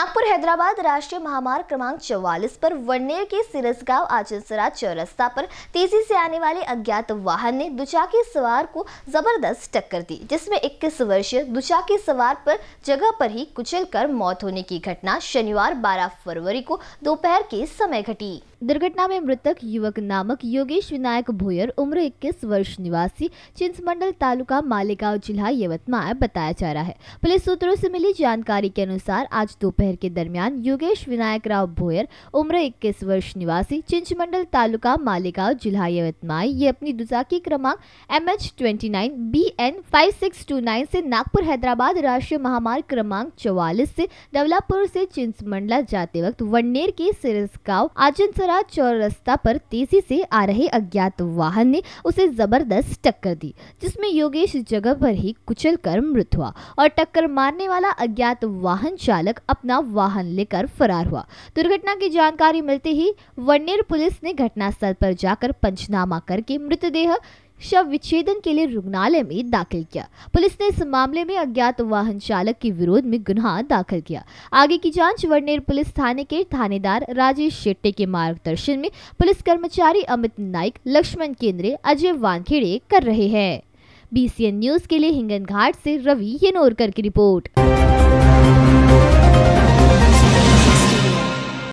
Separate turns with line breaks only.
नागपुर हैदराबाद राष्ट्रीय महामार्ग क्रमांक चौवालीस पर वरनेर के सिरसगांव आचलसरा चौरस्ता पर तेजी से आने वाले अज्ञात वाहन ने दुचाकी सवार को जबरदस्त टक्कर दी जिसमें 21 वर्षीय दुचाकी सवार पर जगह पर ही कुचलकर मौत होने की घटना शनिवार 12 फरवरी को दोपहर के समय घटी दुर्घटना में मृतक युवक नामक योगेश विनायक भोयर उम्र 21 वर्ष निवासी चिंसमंडल तालुका मालेगांव जिला यवतमाल बताया जा रहा है पुलिस सूत्रों से मिली जानकारी के अनुसार आज दोपहर के दरमियान योगेश विनायक राव भोयर उम्र 21 वर्ष निवासी चिंचमंडल तालुका मालेगांव जिला यवतमाल ये अपनी दुचाकी क्रमांक M H twenty nine B N five six two nine से नागपुर हैदराबाद राष्ट्रीय महामार्ग क्रमांक चौवालीस से डवलापुर से चिंसमंडला जाते वक्त वन्नेर के सिरस गाँव आजन महाराज चौरस्ता पर तेजी से आ रहे अज्ञात वाहन ने उसे जबरदस्त टक्कर दी जिसमें योगेश जगह पर ही कुचल कर मृत हुआ और टक्कर मारने वाला अज्ञात वाहन चालक अपना वाहन लेकर फरार हुआ दुर्घटना की जानकारी मिलते ही वन्यर पुलिस ने घटनास्थल पर जाकर पंचनामा करके मृतदेह शव विच्छेदन के लिए रुग्णालय में दाखिल किया पुलिस ने इस मामले में अज्ञात वाहन चालक के विरोध में गुनाह दाखिल किया आगे की जांच वर्नेर पुलिस थाने के थानेदार राजेश शेट्टी के मार्गदर्शन में पुलिस कर्मचारी अमित नाइक लक्ष्मण केंद्रे अजय वानखेड़े कर रहे हैं बीसीएन न्यूज के लिए हिंगन घाट से रवि येनोरकर की रिपोर्ट